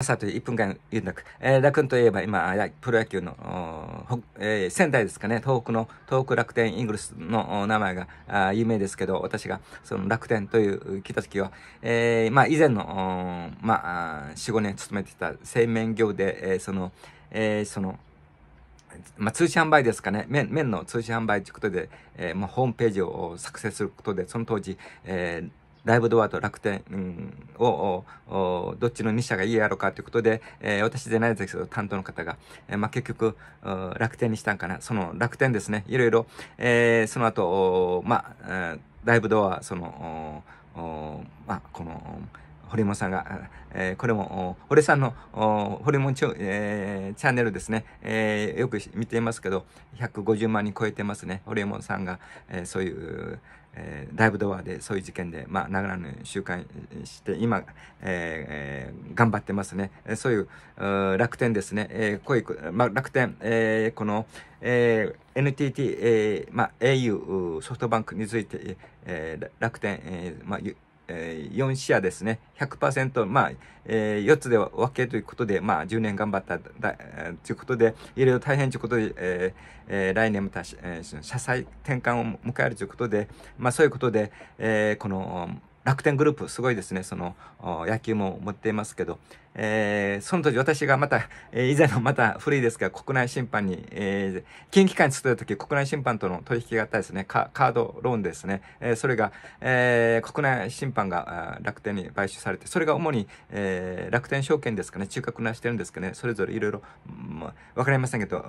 朝と1分間言うんく。えー、楽といえば今、プロ野球の、えー、仙台ですかね、東北の、東北楽天イングルスの名前が有名ですけど、私がその楽天という来た時は、えー、まあ以前の、まあ、4、5年勤めていた製麺業で、えー、その、えー、その、まあ、通信販売ですかね麺の通信販売ということで、えーまあ、ホームページを作成することでその当時、えー、ライブドアと楽天、うん、を、どっちの2社がいいやろかということで、えー、私じゃないですけど、担当の方が、えー、まあ、結局、楽天にしたんかな。その楽天ですね。いろいろ、えー、その後、まあ、ライブドア、その、まあ、この、堀本さんが、えー、これも、堀さんの、堀本チ,、えー、チャンネルですね、えー、よく見ていますけど、150万人超えてますね。堀本さんが、えー、そういう、えー、ライブドアでそういう事件で、まあ、長らぬ集会して今、えー、頑張ってますね、えそういうう楽天ですね、えー、こういう、まあ、楽天、えこの、えー、NTT、えまあ、au ソフトバンクについて、え楽天、えまあえー、4試ですね、100%、まあ、えー、4つで分けということで、まあ、10年頑張っただ、えー、ということで、いろいろ大変ということで、ええー、来年また、えー、社債転換を迎えるということで、まあ、そういうことで、えー、この、楽天グループ、すごいですね、その、野球も持っていますけど、えー、その当時私がまた、えー、以前のまた古いですが、国内審判に、えー、金融機関に勤めた時、国内審判との取引があったですね、カードローンですね、えー、それが、えー、国内審判が楽天に買収されて、それが主に、えー、楽天証券ですかね、中核なしてるんですけどね、それぞれいろいろわかりませんけど、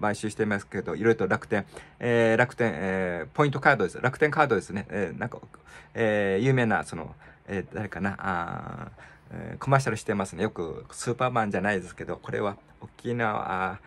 買収してますけど、いろいろと楽天、えー、楽天、えー、ポイントカードです。楽天カードですね。えー、なんか、えー、有名な、その、えー、誰かな、あえコマーシャルしてますね。よく、スーパーマンじゃないですけど、これは沖縄、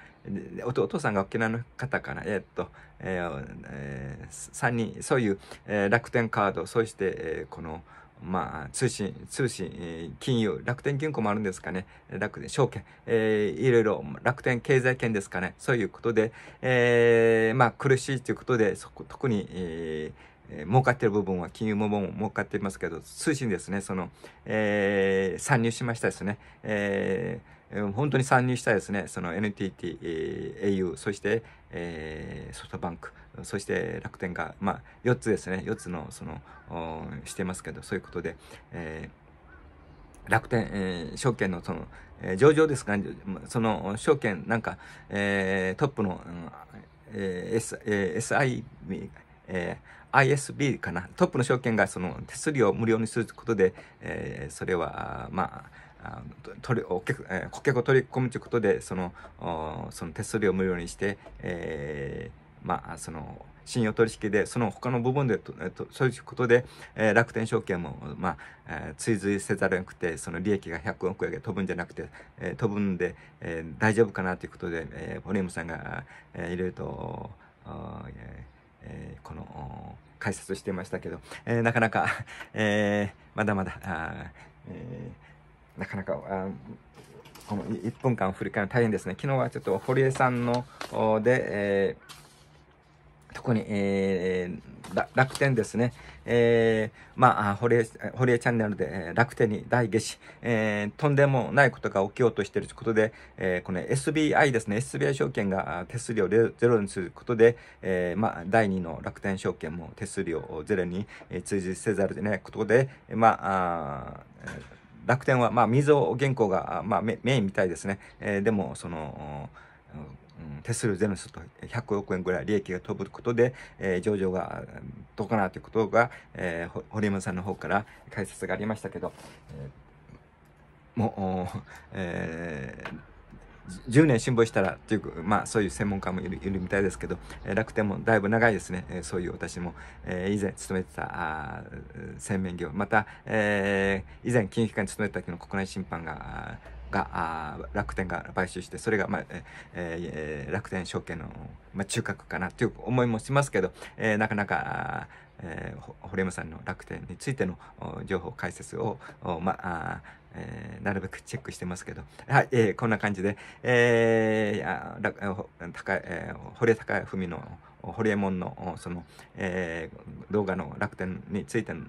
お父さんが沖縄の方かな、えー、っと、えーえー、3人、そういう、えー、楽天カード、そして、えー、この、まあ、通信、通信、金融、楽天銀行もあるんですかね。楽天、証券、えー、いろいろ、楽天経済圏ですかね。そういうことで、えー、まあ、苦しいということで、そこ、特に、えーえー、儲かってる部分は金融も儲かっていますけど、通信ですね、その、えー、参入しましたですね、えー、本当に参入したですね、その NTT、えー、au、そして、えー、ソフトバンク、そして楽天が、まあ、4つですね、4つの、その、してますけど、そういうことで、えー、楽天、えー、証券のその、えー、上場ですか、ね、その証券なんか、えー、トップの、えー S えー、SI、えー ISB かなトップの証券がその手数料を無料にすることで、えー、それはまあ取りお客えー、顧客を取り込むということでそのその手数料を無料にして、えー、まあその信用取引でその他の部分でととそういうことで、えー、楽天証券も、まあえー、追随せざるをなくてその利益が100億円が飛ぶんじゃなくて、えー、飛ぶんで、えー、大丈夫かなということで、えー、ボリュームさんが、えー、いろいろと、えーえー、この解説してましたけど、えー、なかなか、えー、まだまだ、あえー、なかなかあこの1分間振り返るの大変ですね。昨日はちょっと堀江さんので、えー、特に、えー、楽天ですね。えー、まあ、堀江、堀江チャンネルで楽天に大下し、えー、とんでもないことが起きようとしているということで、えー、この SBI ですね、SBI 証券が手数料ゼロにすることで、えー、まあ、第2の楽天証券も手数料をゼロに通じせざるを得ないことで、まあ、あ楽天は、まあ、みを原稿が、まあ、メインみたいですね。えー、でも、その、手数料ゼロにすると100億円ぐらい利益が飛ぶことで、えー、上場がどうかなということが、えー、堀山さんの方から解説がありましたけど、えー、もう、えー10年辛抱したらという、まあ、そういう専門家もいるいるみたいですけど、えー、楽天もだいぶ長いですね、えー、そういう私も、えー、以前勤めてたあ洗面業また、えー、以前金融機関に勤めてた時の国内審判がが、楽天が買収して、それが、まあ、えー、楽天証券の、まあ、中核かなという思いもしますけど、えー、なかなか、えー、堀山さんの楽天についての情報解説を、まあ、えー、なるべくチェックしてますけど、はい、えー、こんな感じで、えー、高えー、堀江貴文の、堀江門の、その、えー、動画の楽天についての、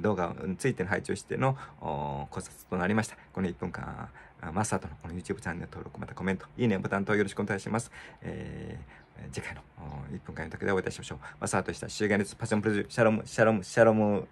動画についての配置をしての考察となりました。この1分間、マスターとのこの YouTube チャンネル登録、またコメント、いいねボタンとよろしくお願いします。えー、次回の1分間の時でお会いいたしましょう。マスターとした修験列パッションプロデュー、シャロム、シャロム、シャロム、